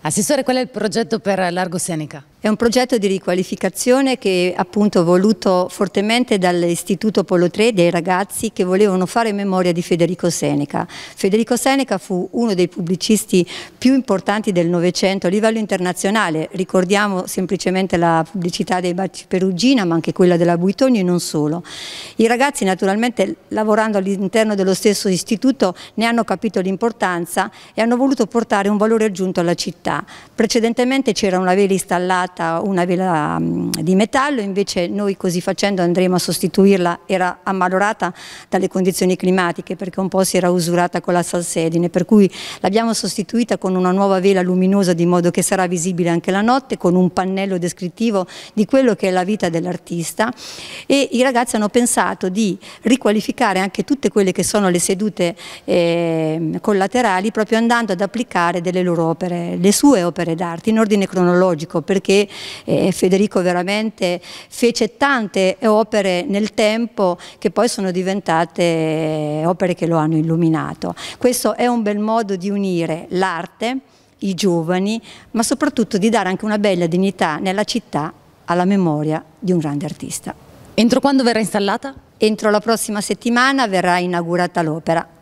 Assessore, qual è il progetto per Largo Seneca? È un progetto di riqualificazione che è appunto voluto fortemente dall'Istituto Polo 3 dei ragazzi che volevano fare memoria di Federico Seneca. Federico Seneca fu uno dei pubblicisti più importanti del Novecento a livello internazionale, ricordiamo semplicemente la pubblicità dei Baci Perugina ma anche quella della Buitoni e non solo. I ragazzi naturalmente lavorando all'interno dello stesso istituto ne hanno capito l'importanza e hanno voluto portare un valore aggiunto alla città. Precedentemente c'era una vela installata stata una vela di metallo, invece noi così facendo andremo a sostituirla, era ammalorata dalle condizioni climatiche perché un po' si era usurata con la salsedine, per cui l'abbiamo sostituita con una nuova vela luminosa di modo che sarà visibile anche la notte, con un pannello descrittivo di quello che è la vita dell'artista e i ragazzi hanno pensato di riqualificare anche tutte quelle che sono le sedute eh, collaterali proprio andando ad applicare delle loro opere, le sue opere d'arte in ordine cronologico perché eh, Federico veramente fece tante opere nel tempo che poi sono diventate opere che lo hanno illuminato. Questo è un bel modo di unire l'arte, i giovani, ma soprattutto di dare anche una bella dignità nella città alla memoria di un grande artista. Entro quando verrà installata? Entro la prossima settimana verrà inaugurata l'opera.